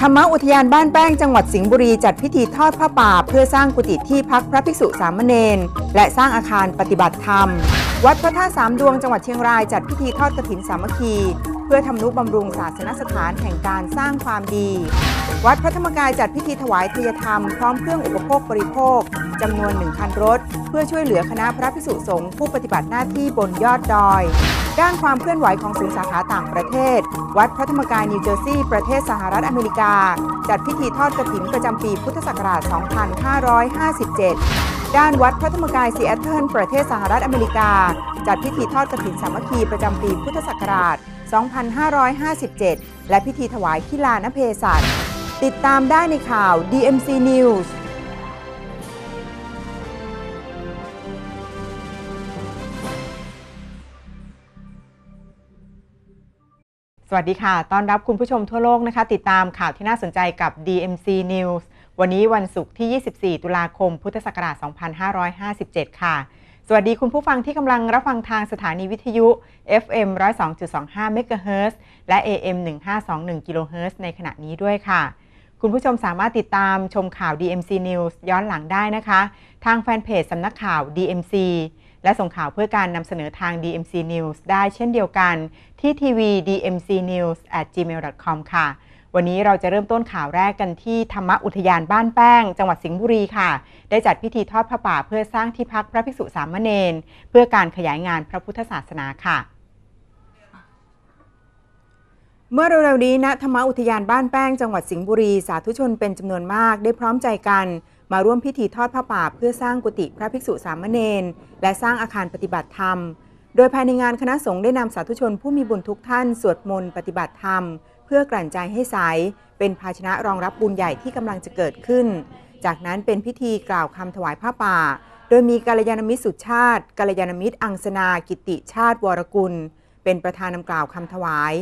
ธรรมอุทยานบ้านแป้งจังหวัดสิงห์บุรีจัดพิธีทอดผ้าป่า เพื่อสร้างกุฏิที่พักพระภิกษุสามเณรและสร้างอาคารปฏิบัติธรรม วัดพระธาตุสามดวงจังหวัดเชียงรายจัดพิธีทอดกรถินสามัคคี เพื่อทำนุบำรุงศาสนสถานแห่งการสร้างความดี วัดพระธรรมกายจัดพิธีถวายทยธรรมพร้อมเครื่องอุปโภคบริโภคจำนวน1,000รถ เพื่อช่วยเหลือคณะพระภิกษุสงฆ์ผู้ปฏิบัติหน้าที่บนยอดดอยด้านความเคลื่อนไหวของศูนย์สาขาต่างประเทศ วัดพระธรรมกายนิวเจอร์ซีย์ประเทศสหรัฐอเมริกา จัดพิธีทอดกระถินประจำปีพุทธศักราช 2557ด้านวัดพระธรรมกายซีแอตเทิลประเทศสหรัฐอเมริกา จัดพิธีทอดกระถินสามัคคีประจำปีพุทธศักราช 2557 และพิธีถวายขีลานเพศัตติดตามได้ในข่าว DMC News สวัสดีค่ะ ต้อนรับคุณผู้ชมทั่วโลกนะคะ ติดตามข่าวที่น่าสนใจกับ DMC News วันนี้วันศุกร์ที่ 24 ตุลาคม พุทธศักราช 2557 ค่ะ สวัสดีคุณผู้ฟังที่กำลังรับฟังทางสถานีวิทยุ FM 102.25 MHz และ AM 1521 kHz ในขณะนี้ด้วยค่ะ คุณผู้ชมสามารถติดตามชมข่าว DMC News ย้อนหลังได้นะคะ ทางแฟนเพจสำนักข่าว DMC และส่งข่าวเพื่อการนำเสนอทาง DMC News ได้เช่นเดียวกันที่ tv dmc news at gmail com ค่ะ วันนี้เราจะเริ่มต้นข่าวแรกกันที่ธรรมอุทยานบ้านแป้งจังหวัดสิงห์บุรีค่ะ ได้จัดพิธีทอดพระป่า เพื่อสร้างที่พักพระภิกษุสามเณรเพื่อการขยายงานพระพุทธศาสนาค่ะ เมื่อเร็วๆนี้ณนะธรรมอุทยานบ้านแป้งจังหวัดสิงห์บุรีสาธุชนเป็นจำนวนมาก ได้พร้อมใจกันมาร่วมพิธีทอดผ้าป่าเพื่อสร้างกุฏิพระภิกษุสามเณรและสร้างอาคารปฏิบัติธรรม โดยภายในงานคณะสงฆ์ได้นำสาธุชนผู้มีบุญทุกท่านสวดมนต์ปฏิบัติธรรม เพื่อกลั่นใจให้ใสเป็นภาชนะรองรับบุญใหญ่ที่กำลังจะเกิดขึ้น จากนั้นเป็นพิธีกล่าวคำถวายผ้าป่า โดยมีกาลยาณมิตรสุชาติกาลยาณมิตรอังสนากิติชาติวรกุลเป็นประธานนำกล่าวคำถวาย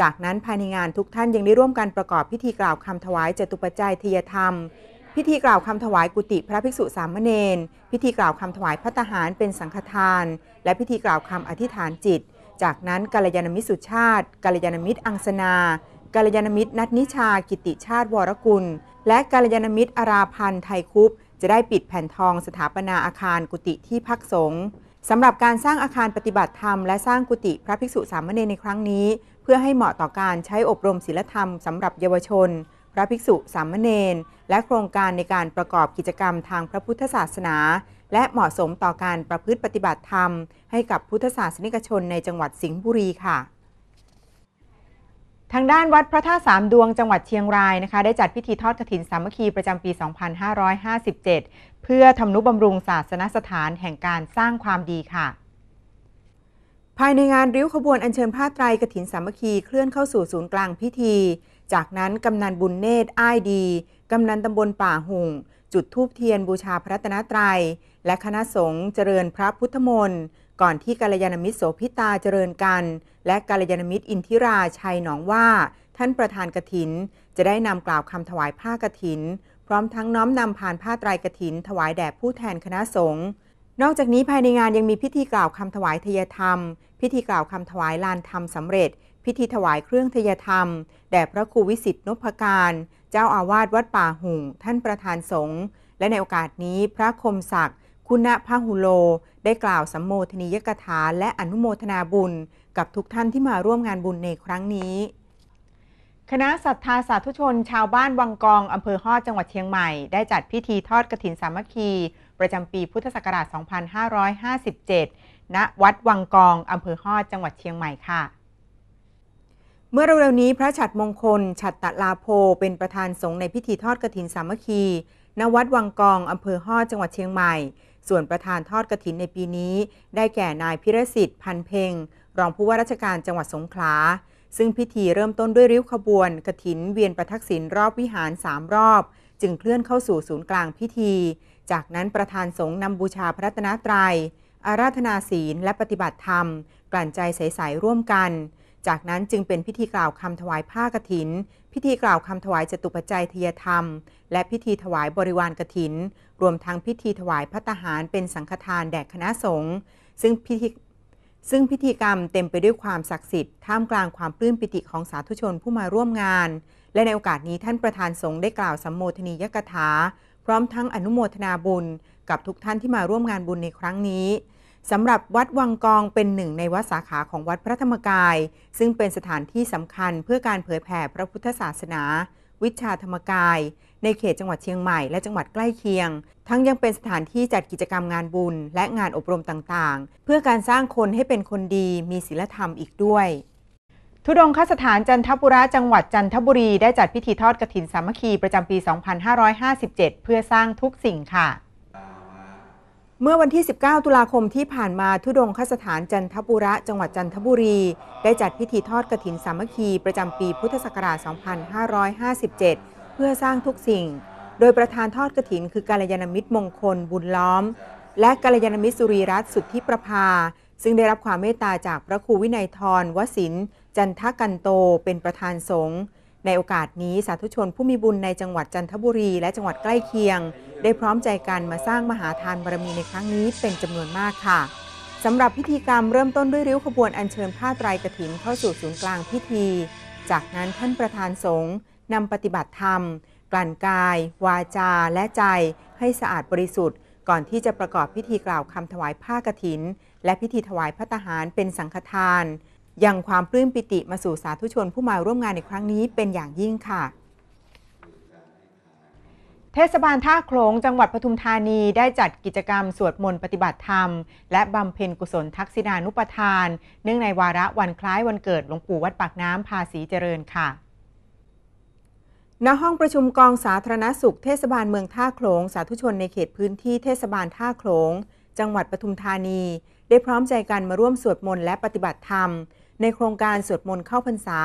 จากนั้นภายในงานทุกท่านยังได้ร่วมกันประกอบพิธีกล่าวคำถวายจตุปัจจัยเทียธรรมพิธีกล่าวคำถวายกุฏิพระภิกษุสามเณร พิธีกล่าวคำถวายพระทหารเป็นสังฆทาน และพิธีกล่าวคำอธิษฐานจิต จากนั้นกัลยาณมิตรสุชาติกัลยาณมิตรอังสนากัลยาณมิตรนัทนิชา กิติชาติวรกุล และกัลยาณมิตรอาราพันธ์ไทยคุป จะได้ปิดแผ่นทองสถาปนาอาคารกุฏิที่พักสงฆ์สำหรับการสร้างอาคารปฏิบัติธรรมและสร้างกุฏิพระภิกษุสามเณรในครั้งนี้ เพื่อให้เหมาะต่อการใช้อบรมศีลธรรมสำหรับเยาวชน พระภิกษุสามเณรและโครงการในการประกอบกิจกรรมทางพระพุทธศาสนา และเหมาะสมต่อการประพฤติปฏิบัติธรรม ให้กับพุทธศาสนิกชนในจังหวัดสิงห์บุรีค่ะ ทางด้านวัดพระธาตุสามดวงจังหวัดเชียงรายนะคะ ได้จัดพิธีทอดกรถินสามัคคีประจำปี 2557 เพื่อทำนุบำรุงศาสนสถานแห่งการสร้างความดีค่ะ ภายในงานริ้วขบวนอัญเชิญผ้าไตรกรถินสามัคคีเคลื่อนเข้าสู่ศูนย์กลางพิธีจากนั้นกำนันบุญเนตรอ้ายดีกำนันตำบลป่าหุงจุดทูบเทียนบูชาพระตนตรัยและคณะสงฆ์เจริญพระพุทธมนต์ก่อนที่กัลยาณมิตรโสพิตาเจริญกัน และกัลยาณมิตรอินทิราชัยหนองว่า ท่านประธานกถินจะได้นำกล่าวคำถวายผ้ากถิน พร้อมทั้งน้อมนำผ่านผ้าไตรกถินถวายแด่ผู้แทนคณะสงฆ์นอกจากนี้ภายในงานยังมีพิธีกล่าวคำถวายทยธรรม พิธีกล่าวคำถวายลานธรรมสำเร็จพิธีถวายเครื่องทยธรรม แด่พระครูวิสิทธินพการ เจ้าอาวาสวัดป่าหุ่ง ท่านประธานสงฆ์ และในโอกาสนี้พระคมศักดิ์ คุณพหุโล ได้กล่าวสัมโมทนียกถาและอนุโมทนาบุญกับทุกท่านที่มาร่วมงานบุญในครั้งนี้ คณะศรัทธาสาธุชน ชาวบ้านวังกอง อำเภอฮอดจังหวัดเชียงใหม่ ได้จัดพิธีทอดกรถินสามัคคี ประจำปีพุทธศักราช2557 ณวัดวังกองอำเภอฮอดจังหวัดเชียงใหม่ ค่ะเมื่อเร็วๆนี้พระฉัตรมงคล ฉัตรตลาโพเป็นประธานสงฆ์ในพิธีทอดกรถินสามัคคีณวัดวังกองอำเภอห่อจังหวัดเชียงใหม่ ส่วนประธานทอดกรถินในปีนี้ ได้แก่นายพิรสิทธิ์ พันเพงรองผู้ว่าราชการจังหวัดสงขลาซึ่งพิธีเริ่มต้นด้วยริ้วขบวนกรถินเวียนประทักษิณรอบวิหารสามรอบ จึงเคลื่อนเข้าสู่ศูนย์กลางพิธี จากนั้นประธานสงฆ์นำบูชาพระตนตรยัยอาราธนาศีล และปฏิบัติธรรม กลั่นใจใสๆร่วมกันจากนั้นจึงเป็นพิธีกล่าวคำ ถวายผ้ากรถิน พิธีกล่าวคำ ถวายจตุปัจจัยเทยธรรม และพิธีถวายบริวารกรถิน รวมทั้ง พิธีถวายพระตหารเป็นสังฆทานแด่คณะสงฆ์ซึ่งพิธีซึ่งพิธีกรรมเต็มไปด้วยความศักดิ์สิทธิ์ ท่ามกลางความปลื้มปิติของสาธุชนผู้มาร่วมงาน และในโอกาสนี้ท่านประธานสงฆ์ได้กล่าวสัมโมทนียกถาพร้อมทั้งอนุโมทนาบุญ กับทุกท่านที่มาร่วมงานบุญในครั้งนี้สำหรับวัดวังกองเป็นหนึ่งในวัดสาขาของวัดพระธรรมกาย ซึ่งเป็นสถานที่สำคัญเพื่อการเผยแผ่พระพุทธศาสนา วิชาธรรมกาย ในเขตจังหวัดเชียงใหม่และจังหวัดใกล้เคียง ทั้งยังเป็นสถานที่จัดกิจกรรมงานบุญ และงานอบรมต่าง ๆ เพื่อการสร้างคนให้เป็นคนดีมีศีลธรรมอีกด้วย ทุดงคสถานจันทบุรีจังหวัดจันทบุรีได้จัดพิธีทอดกรถินสามัคคีประจำปี 2557 เพื่อสร้างทุกสิ่งค่ะเมื่อวันที่ 19 ตุลาคมที่ผ่านมาทุดงคสถานจันทบุระจังหวัดจันทบุรี ได้จัดพิธีทอดกรถินสามัคคีประจำปีพุทธศักราช 2557 เพื่อสร้างทุกสิ่ง โดยประธานทอดกรถินคือการยานมิตรมงคลบุญล้อม และการยานมิตรสุรีรัตน์สุทธิประภา ซึ่งได้รับความเมตตาจากพระครูวินัยทรวสินจันทกันโต เป็นประธานสงฆ์ในโอกาสนี้สาธุชนผู้มีบุญในจังหวัดจันทบุรีและจังหวัดใกล้เคียง ได้พร้อมใจกันมาสร้างมหาทานบารมีในครั้งนี้เป็นจำนวนมากค่ะสำหรับพิธีกรรมเริ่มต้นด้วยริ้วขบวนอัญเชิญผ้าไตรกรถินเข้าสู่ศูนย์กลางพิธีจากนั้นท่านประธานสงฆ์นำปฏิบัติธรรมกลั่นกาย วาจาและใจให้สะอาดบริสุทธิ์ก่อนที่จะประกอบพิธีกล่าวคำถวายผ้ากรถิน และพิธีถวายพระทหารเป็นสังฆทานยังความปลื้มปิติมาสู่สาธุชนผู้มาร่วมงานในครั้งนี้เป็นอย่างยิ่งค่ะ เทศบาลท่าโขลงจังหวัดปทุมธานีได้จัดกิจกรรมสวดมนต์ปฏิบัติธรรม และบำเพ็ญกุศลทักษิณานุปทานเนื่องในวาระวันคล้ายวันเกิดหลวงปู่วัดปากน้ำภาษีเจริญค่ะณห้องประชุมกองสาธารณสุข เทศบาลเมืองท่าโขลงสาธุชนในเขตพื้นที่เทศบาลท่าโขลงจังหวัดปทุมธานี ได้พร้อมใจกันมาร่วมสวดมนต์และปฏิบัติธรรมในโครงการสวดมนต์เข้าพรรษา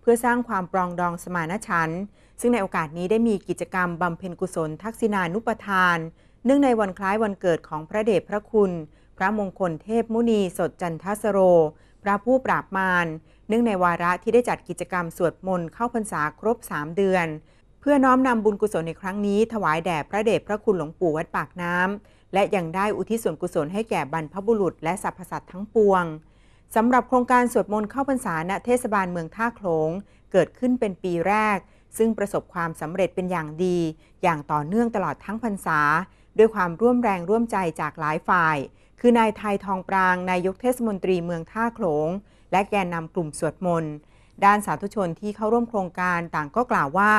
เพื่อสร้างความปรองดองสมานฉันท์ซึ่งในโอกาสนี้ได้มีกิจกรรมบำเพ็ญกุศลทักษิณานุปทาน เนื่องในวันคล้ายวันเกิดของพระเดชพระคุณ พระมงคลเทพมุนีสดจันทสโร พระผู้ปราบมารเนื่องในวาระที่ได้จัดกิจกรรมสวดมนต์เข้าพรรษาครบ 3 เดือน เพื่อน้อมนำบุญกุศลในครั้งนี้ ถวายแด่พระเดชพระคุณหลวงปู่วัดปากน้ำและยังได้อุทิศส่วนกุศลให้แก่บรรพบุรุษและสรรพสัตว์ทั้งปวงสำหรับโครงการสวดมนต์เข้าพรรษาณเทศบาลเมืองท่าโขลงเกิดขึ้นเป็นปีแรก ซึ่งประสบความสำเร็จเป็นอย่างดี อย่างต่อเนื่องตลอดทั้งพรรษา ด้วยความร่วมแรงร่วมใจจากหลายฝ่าย คือนายไทยทองปรางนายกเทศมนตรีเมืองท่าโขลงและแกนนำกลุ่มสวดมนต์ด้านสาธุชนที่เข้าร่วมโครงการต่างก็กล่าวว่า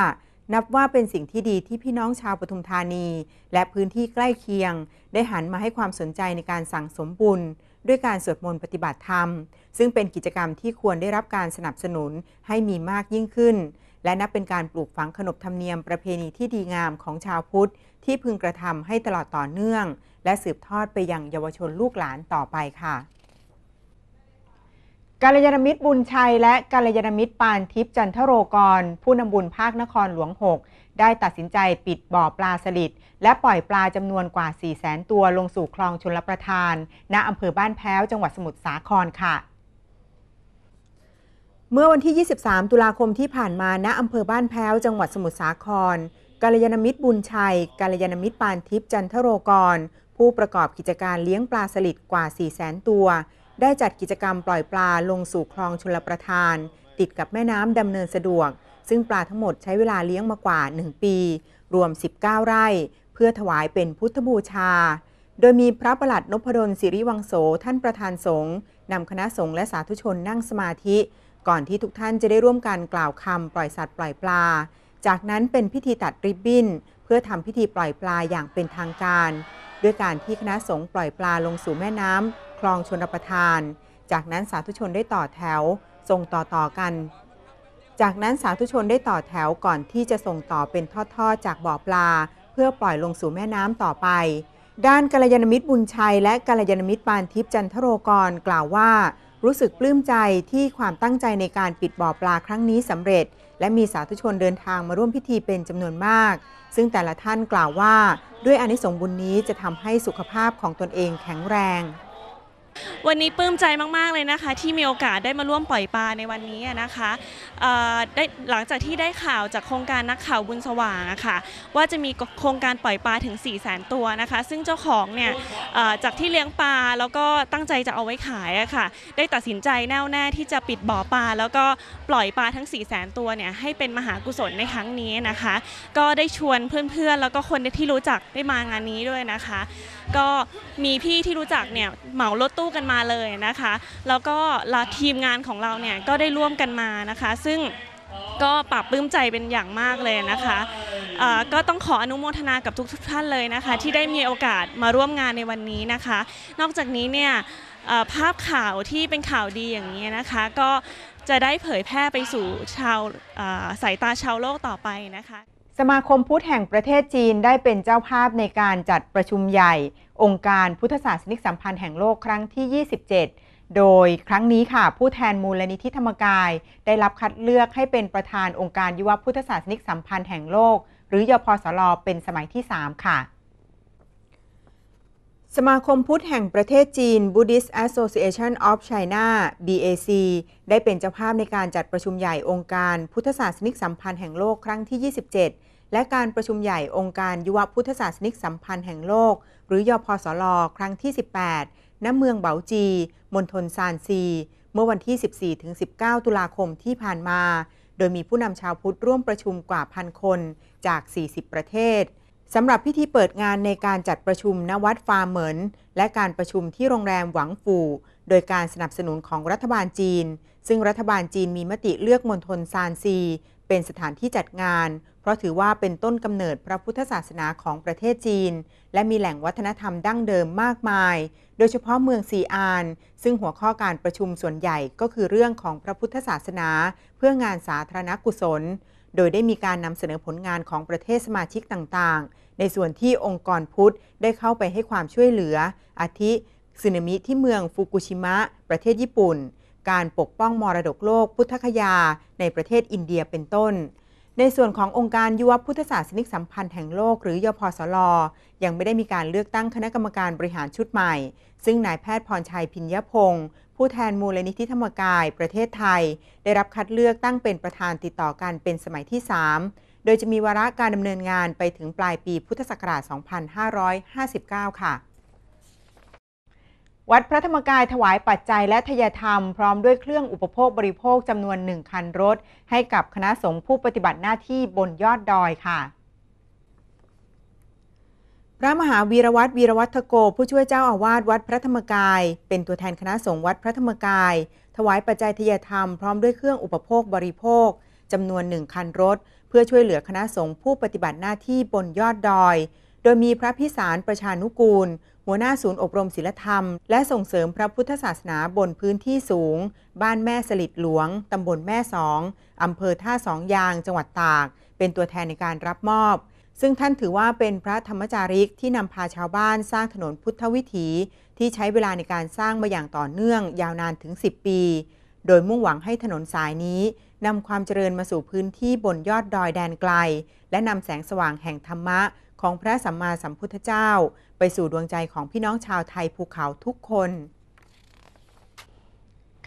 นับว่าเป็นสิ่งที่ดีที่พี่น้องชาวปทุมธานี และพื้นที่ใกล้เคียง ได้หันมาให้ความสนใจในการสั่งสมบุญด้วยการสวดมนต์ปฏิบัติธรรม ซึ่งเป็นกิจกรรมที่ควรได้รับการสนับสนุนให้มีมากยิ่งขึ้น และนับเป็นการปลูกฝังขนบธรรมเนียมประเพณีที่ดีงามของชาวพุทธ ที่พึงกระทำให้ตลอดต่อเนื่อง และสืบทอดไปยังเยาวชนลูกหลานต่อไปค่ะ กาลยานมิตรบุญชัย และกาลยานมิตรปานทิพย์จันทโรกรผู้นาบุญภาคนครหลวง6ได้ตัดสินใจปิดบ่อปลาสลิดและปล่อยปลาจำนวนกว่า4 0 0 0 0 0 ตัว ลงสู่คลองชลประทาน ณอำเภอบ้านแพ้วจังหวัดสมุทรสาครค่ะ เมื่อวันที่ 23 ตุลาคมที่ผ่านมา ณอำเภอบ้านแพ้ว จังหวัดสมุทรสาครกาลยานมิตรบุญชัย กาลยานมิตรปานทิพย์จันทโรกร ผู้ประกอบกิจการเลี้ยงปลาสลิดกว่า4 0 0 0 0 0 ตัว ได้จัดกิจกรรมปล่อยปลาลงสู่คลองชลประทาน ติดกับแม่น้ำดำเนินสะดวกซึ่งปลาทั้งหมดใช้เวลาเลี้ยงมากว่า 1 ปี รวม 19 ไร่ เพื่อถวายเป็นพุทธบูชา โดยมีพระประหลัดนพดลสิริวังโส ท่านประธานสงฆ์นำคณะสงฆ์และสาธุชนนั่งสมาธิ ก่อนที่ทุกท่านจะได้ร่วมกันกล่าวคำปล่อยสัตว์ปล่อยปลา จากนั้นเป็นพิธีตัดริบบิ้นเพื่อทำพิธีปล่อยปลาอย่างเป็นทางการด้วยการที่คณะสงฆ์ปล่อยปลาลงสู่แม่น้ำคลองชนประทาน จากนั้นสาธุชนได้ต่อแถวส่งต่อๆกันจากนั้นสาธุชนได้ต่อแถวก่อนที่จะส่งต่อเป็นทอดๆจากบ่อปลา เพื่อปล่อยลงสู่แม่น้ำต่อไป ด้านกัลยาณมิตรบุญชัย และกัลยาณมิตรปานทิพย์จันทโรกรกล่าวว่า รู้สึกปลื้มใจที่ความตั้งใจในการปิดบ่อปลาครั้งนี้สำเร็จ และมีสาธุชนเดินทางมาร่วมพิธีเป็นจำนวนมาก ซึ่งแต่ละท่านกล่าวว่า ด้วยอนิสงส์บุญนี้จะทำให้สุขภาพของตนเองแข็งแรงวันนี้ปลื้มใจมากๆเลยนะคะที่มีโอกาสได้มาร่วมปล่อยปลาในวันนี้นะคะได้หลังจากที่ได้ข่าวจากโครงการนักข่าวบุญสว่างะคะ่ะว่าจะมีโครงการปล่อยปลาถึง4ี่แสนตัวนะคะ ซึ่งเจ้าของเนี่ยจากที่เลี้ยงปลาแล้วก็ตั้งใจจะเอาไว้ขายะคะ่ะได้ตัดสินใจแน่วแน่ที่จะปิดบ่อปลาแล้วก็ปล่อยปลาทั้ง4ี่แสนตัวเนี่ยให้เป็นมหากุศลในครั้งนี้นะคะ ก็ได้ชวนเพื่อนๆแล้วก็คนที่รู้จักได้มางานนี้ด้วยนะคะ ก็มีพี่ที่รู้จักเนี่ยเหมารถตูู้้กันมาเลยนะคะ แล้วก็ทีมงานของเราเนี่ยก็ได้ร่วมกันมานะคะ ซึ่งก็ปรับปลื้มใจเป็นอย่างมากเลยนะคะ ก็ต้องขออนุโมทนา กับทุก ๆ ท่านเลยนะคะ ที่ได้มีโอกาสมาร่วมงานในวันนี้นะคะ นอกจากนี้เนี่ยภาพข่าวที่เป็นข่าวดีอย่างนี้นะคะ ก็จะได้เผยแพร่ไปสู่ชาวสายตาชาวโลกต่อไปนะคะสมาคมพุทธแห่งประเทศจีนได้เป็นเจ้าภาพในการจัดประชุมใหญ่ องค์การพุทธศาสนิกสัมพันธ์แห่งโลกครั้งที่27 โดยครั้งนี้ค่ะ ผู้แทนมูลนิธิธรรมกายได้รับคัดเลือกให้เป็นประธานองค์การยุวพุทธศาสนิกสัมพันธ์แห่งโลก หรือยพสลเป็นสมัยที่ 3 ค่ะ สมาคมพุทธแห่งประเทศจีน Buddhist Association of China BAC ได้เป็นเจ้าภาพในการจัดประชุมใหญ่องค์การพุทธศาสนิกสัมพันธ์แห่งโลกครั้งที่27และการประชุมใหญ่องค์การยุวพุทธศาสนิกสัมพันธ์แห่งโลก หรือยอพศลครั้งที่ 18 ณ เมืองเบาจีมณฑลซานซี เมื่อวันที่ 14-19 ตุลาคมที่ผ่านมา โดยมีผู้นำชาวพุทธร่วมประชุมกว่าพันคนจาก 40 ประเทศสำหรับพิธีเปิดงานในการจัดประชุมณวัดฟาร์เหมินและการประชุมที่โรงแรมหวังฟูโดยการสนับสนุนของรัฐบาลจีน ซึ่งรัฐบาลจีนมีมติเลือกมณฑลซานซี เป็นสถานที่จัดงาน เพราะถือว่าเป็นต้นกำเนิดพระพุทธศาสนาของประเทศจีน และมีแหล่งวัฒนธรรมดั้งเดิมมากมาย โดยเฉพาะเมืองซีอาน ซึ่งหัวข้อการประชุมส่วนใหญ่ก็คือเรื่องของพระพุทธศาสนา เพื่องานสาธารณกุศล โดยได้มีการนำเสนอผลงานของประเทศสมาชิกต่างๆในส่วนที่องค์กรพุทธได้เข้าไปให้ความช่วยเหลืออาทิสึนามิที่เมืองฟุกุชิมะ ประเทศญี่ปุ่น การปกป้องมรดกโลกพุทธคยาในประเทศอินเดียเป็นต้น ในส่วนขององค์การยุวพุทธศาสนิกสัมพันธ์แห่งโลกหรือยอพสลยังไม่ได้มีการเลือกตั้งคณะกรรมการบริหารชุดใหม่ ซึ่งนายแพทย์พรชัยพิญญพงศ์ผู้แทนมูลนิธิธรรมกายประเทศไทย ได้รับคัดเลือกตั้งเป็นประธานติดต่อกันเป็นสมัยที่3โดยจะมีวาระการดำเนินงานไปถึงปลายปีพุทธศักราช 2559 ค่ะ วัดพระธรรมกายถวายปัจจัยและทยธรรมพร้อมด้วยเครื่องอุปโภคบริโภคจำนวน 1 คันรถ ให้กับคณะสงฆ์ผู้ปฏิบัติหน้าที่บนยอดดอยค่ะ พระมหาวีรวัตรวีรวัตโก ผู้ช่วยเจ้าอาวาสวัดพระธรรมกาย เป็นตัวแทนคณะสงฆ์วัดพระธรรมกาย ถวายปัจจัยทยธรรมพร้อมด้วยเครื่องอุปโภคบริโภคจำนวนหนึ่งคันรถ เพื่อช่วยเหลือคณะสงฆ์ผู้ปฏิบัติหน้าที่บนยอดดอย โดยมีพระพิสารประชานุกูล หัวหน้าศูนย์อบรมศิลธรรม และส่งเสริมพระพุทธศาสนาบนพื้นที่สูง บ้านแม่สลิดหลวงตำบลแม่สองอำเภอท่าสองยางจังหวัดตาก เป็นตัวแทนในการรับมอบ ซึ่งท่านถือว่าเป็นพระธรรมจาริกที่นำพาชาวบ้านสร้างถนนพุทธวิถี ที่ใช้เวลาในการสร้างมาอย่างต่อเนื่อง ยาวนานถึง 10 ปี โดยมุ่งหวังให้ถนนสายนี้นำความเจริญมาสู่พื้นที่บนยอดดอยแดนไกล และนำแสงสว่างแห่งธรรมะของพระสัมมาสัมพุทธเจ้าไปสู่ดวงใจของพี่น้องชาวไทยภูเขาทุกคน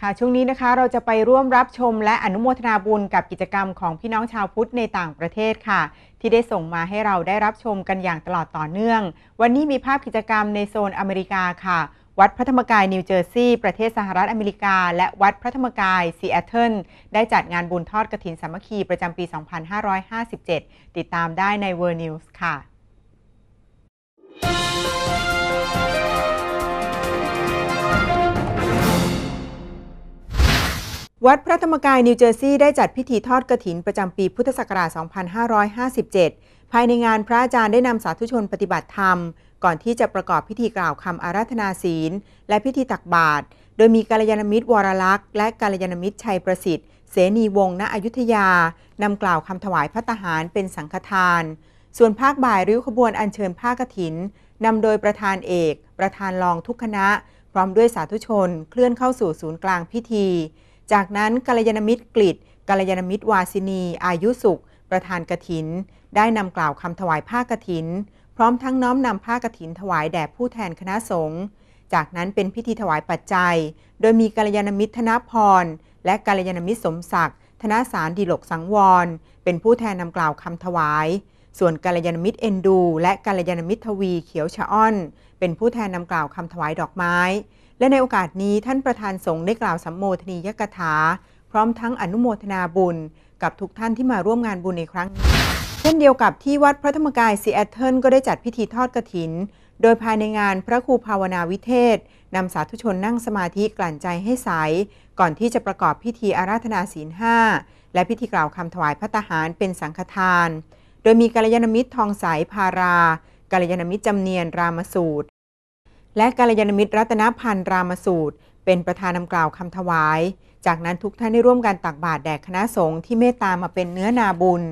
ค่ะ ช่วงนี้นะคะ เราจะไปร่วมรับชมและอนุโมทนาบุญกับกิจกรรมของพี่น้องชาวพุทธในต่างประเทศค่ะ ที่ได้ส่งมาให้เราได้รับชมกันอย่างตลอดต่อเนื่อง วันนี้มีภาพกิจกรรมในโซนอเมริกาค่ะวัดพระธรรมกายนิวเจอร์ซีย์ประเทศสหรัฐอเมริกา และวัดพระธรรมกายซีแอตเทิลได้จัดงานบุญทอดกระถินสามัคคีประจำปี 2557 ติดตามได้ในเวอร์นิวส์ค่ะ วัดพระธรรมกายนิวเจอร์ซีย์ได้จัดพิธีทอดกระถิน ประจำปีพุทธศักราช 2557 ภายในงานพระอาจารย์ได้นำสาธุชนปฏิบัติธรรมก่อนที่จะประกอบพิธีกล่าวคำอาราธนาศีล และพิธีตักบาตร โดยมีกาลยานมิตรวรลักษ์และกาลยานมิตรชัยประสิทธิ์ เสนีวงศ์ณอยุธยา นำกล่าวคำถวายพระทหารเป็นสังฆทาน ส่วนภาคบ่าย ริ้วขบวนอัญเชิญผ้ากฐิน นำโดยประธานเอก ประธานรองทุกคณะพร้อมด้วยสาธุชนเคลื่อนเข้าสู่ศูนย์กลางพิธี จากนั้นกาลยานมิตรกฤษกาลยานมิตรวาสินี อายุสุข ประธานกฐิน ได้นำกล่าวคำถวายผ้ากฐินพร้อมทั้งน้อมนำผ้ากรถินถวายแด่ผู้แทนคณะสงฆ์ จากนั้นเป็นพิธีถวายปัจจัย โดยมีกาลยานมิตรธนพรและกาลยานมิตรสมศักดิ์ธนสารดีหลกสังวร เป็นผู้แทนนำกล่าวคำถวาย ส่วนกาลยานมิตรเอนดู และกาลยานมิตรทวีเขียวชะอ้อน เป็นผู้แทนนำกล่าวคำถวายดอกไม้ และในโอกาสนี้ท่านประธานสงฆ์ได้กล่าวสัมโมทนียกถาพร้อมทั้งอนุโมทนาบุญ กับทุกท่านที่มาร่วมงานบุญในครั้งนี้ช่นเดียวกับที่วัดพระธรรมกาย ซีแอตเทิลก็ได้จัดพิธีทอดกรถิน โดยภายในงานพระครูภาวนาวิเทศนำสาธุชนนั่งสมาธิกลั่นใจให้ใส ก่อนที่จะประกอบพิธีอาราธนาศีลห้า และพิธีกล่าวคำถวายพระตาหารเป็นสังฆทาน โดยมีกัลยาณมิตรทองสายพารากัลยาณมิตรจำเนียนรามสูตร และกัลยาณมิตรรัตนพันธ์รามสูตร เป็นประธานนำกล่าวคำถวาย จากนั้นทุกท่านได้ร่วมกันตักบาตรแด่คณะสงฆ์ที่เมตตามาเป็นเนื้อนาบุญ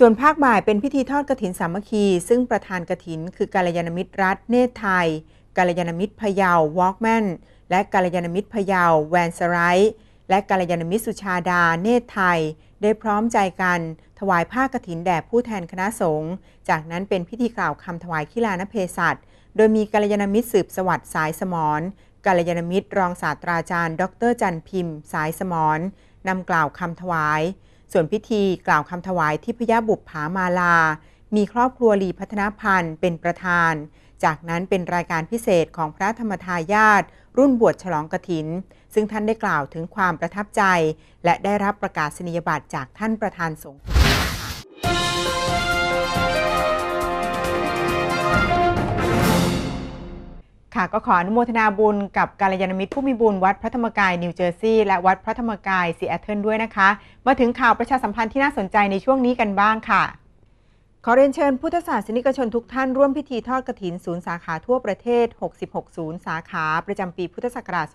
ส่วนภาคบ่ายเป็นพิธีทอดกระถินสามัคคี ซึ่งประธานกระถินคือการยานมิตรรัฐเนธไทยการยานมิตรพยาววอล์กแมนและการยานมิตรพยาวแวนสไรท์และการยานมิตรสุชาดาเนธไทย ได้พร้อมใจกันถวายผ้ากรถินแด่ผู้แทนคณะสงฆ์จากนั้นเป็นพิธีกล่าวคำถวายขีลานเพศัตโดยมีการยานมิตรสืบสวัสดิ์สายสมรกาลยานมิตรรองศาสตราจารย์ดรจันพิมพ์สายสมรนำกล่าวคำถวายส่วนพิธีกล่าวคำถวายที่พยาบุพผามาลา มีครอบครัวลีพัฒนพันธ์เป็นประธาน จากนั้นเป็นรายการพิเศษของพระธรรมทายาทรุ่นบวชฉลองกรถิน ซึ่งท่านได้กล่าวถึงความประทับใจ และได้รับประกาศนียบัตรจากท่านประธานสงฆ์ค่ะก็ขออนุโมทนาบุญกับการยานมิตรผู้มีบุญวัดพระธรรมกายนิวเจอร์ซีย์และวัดพระธรรมกายซีแอตเทิลด้วยนะคะ มาถึงข่าวประชาสัมพันธ์ที่น่าสนใจในช่วงนี้กันบ้างค่ะ ขอเรียนเชิญพุทธศาสนิกชนทุกท่านร่วมพิธีทอดกรถิน ศูนย์สาขาทั่วประเทศ 66ศูนย์สาขาประจำปีพุทธศักราช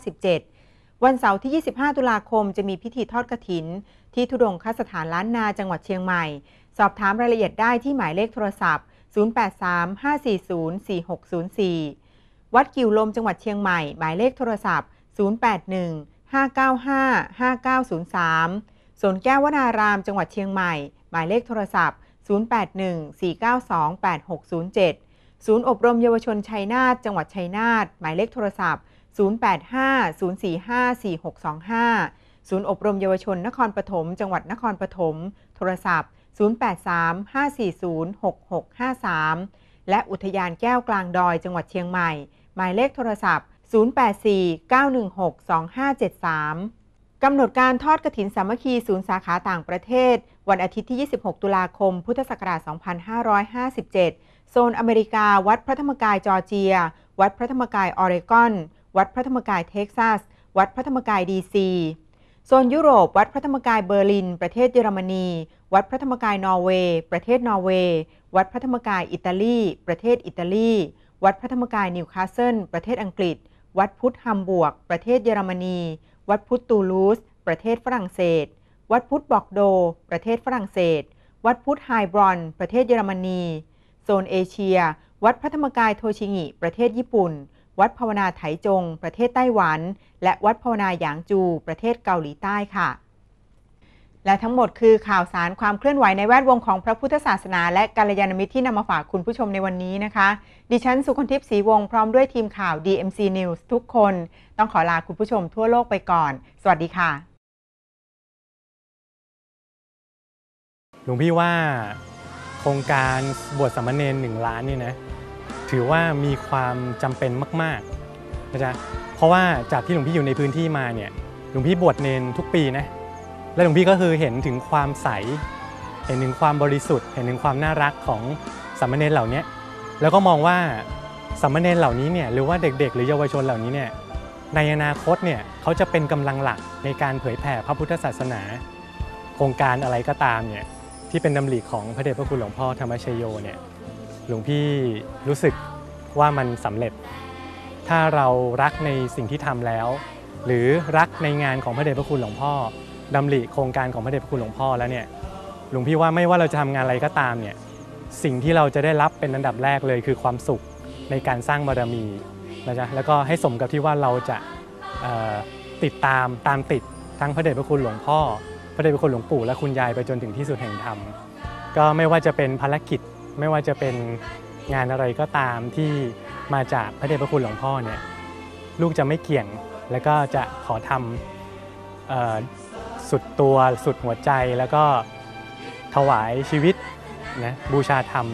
2557 วันเสาร์ที่ 25 ตุลาคมจะมีพิธีทอดกรถิน ที่ทุดงคสถานล้านนาจังหวัดเชียงใหม่สอบถามรายละเอียดได้ที่หมายเลขโทรศัพท์0835404604 วัดกิ่วลมจังหวัดเชียงใหม่ หมายเลขโทรศัพท์ 081 595-5903สนแก้ววนารามจังหวัดเชียงใหม่ หมายเลขโทรศัพท์ 081-492-8607 ศูนย์อบรมเยาวชนชัยนาทจังหวัดชัยนาท หมายเลขโทรศัพท์ 085-045-4625 ศูนย์อบรมเยาวชนนครปฐมจังหวัดนครปฐม โทรศัพท์0835406653 และอุทยานแก้วกลางดอยจังหวัดเชียงใหม่ หมายเลขโทรศัพท์ 0849162573 กำหนดการทอดกระถินสามัคคีศูนย์สาขาต่างประเทศ วันอาทิตย์ที่ 26 ตุลาคม พุทธศักราช 2557 โซนอเมริกาวัดพระธรรมกายจอร์เจีย วัดพระธรรมกายออริกอน วัดพระธรรมกายเท็กซัส วัดพระธรรมกายดีซีโซนยุโรปวัดพระธรรมกายเบอร์ลิน ประเทศเยอรมนีวัดพระธรรมกายนอร์เวย์ ประเทศนอร์เวย์วัดพระธรรมกายอิตาลีประเทศอิตาลี วัดพระธรรมกายนิวคาสเซิลประเทศอังกฤษ วัดพุทธฮัมบวก ประเทศเยอรมนี วัดพุทธตูลูส ประเทศฝรั่งเศส วัดพุทธบอกโด ประเทศฝรั่งเศส วัดพุทธไฮบรอน ประเทศเยอรมนี โซนเอเชีย วัดพระธรรมกายโทชิงิ ประเทศญี่ปุ่นวัดภาวนาไถจง ประเทศไต้หวัน และวัดภาวนาหยางจู ประเทศเกาหลีใต้ค่ะ และทั้งหมดคือข่าวสารความเคลื่อนไหวในแวดวงของพระพุทธศาสนา และการยานมิตรที่นำมาฝากคุณผู้ชมในวันนี้นะคะดิฉันสุคนทิพย์ศรีวงพร้อมด้วยทีมข่าว DMC News ทุกคนต้องขอลาคุณผู้ชมทั่วโลกไปก่อน สวัสดีค่ะหลวงพี่ว่าโครงการบวชสามเณรหนึ่งล้านนี่นะถือว่ามีความจำเป็นมากๆนะจ๊ะ เพราะว่าจากที่หลวงพี่อยู่ในพื้นที่มาเนี่ย หลวงพี่บวชเนนทุกปีนะ และหลวงพี่ก็คือเห็นถึงความใส เห็นถึงความบริสุทธิ์ เห็นถึงความน่ารักของสามเณรเหล่านี้ แล้วก็มองว่าสามเณรเหล่านี้เนี่ย หรือว่าเด็กๆ หรือเยาวชนเหล่านี้เนี่ย ในอนาคตเนี่ยเขาจะเป็นกำลังหลักในการเผยแผ่พระพุทธศาสนา โครงการอะไรก็ตามเนี่ยที่เป็นดำริของพระเดชพระคุณหลวงพ่อธรรมชโยเนี่ยหลวงพี่รู้สึกว่ามันสำเร็จ ถ้าเรารักในสิ่งที่ทำแล้ว หรือรักในงานของพระเดชพระคุณหลวงพ่อดำริโครงการของพระเดชพระคุณหลวงพ่อแล้วเนี่ย หลวงพี่ว่าไม่ว่าเราจะทำงานอะไรก็ตามเนี่ย สิ่งที่เราจะได้รับเป็นอันดับแรกเลย คือความสุขในการสร้างบารมีนะจ๊ะ แล้วก็ให้สมกับที่ว่าเราจะติดตามตามติดทั้งพระเดชพระคุณหลวงพ่อ พระเดชพระคุณหลวงปู่และคุณยายไปจนถึงที่สุดแห่งธรรม ก็ไม่ว่าจะเป็นภารกิจไม่ว่าจะเป็นงานอะไรก็ตามที่มาจากพระเดชพระคุณหลวงพ่อเนี่ยลูกจะไม่เกี่ยง แล้วก็จะขอทำสุดตัวสุดหัวใจแล้วก็ถวายชีวิตนะบูชาธรรม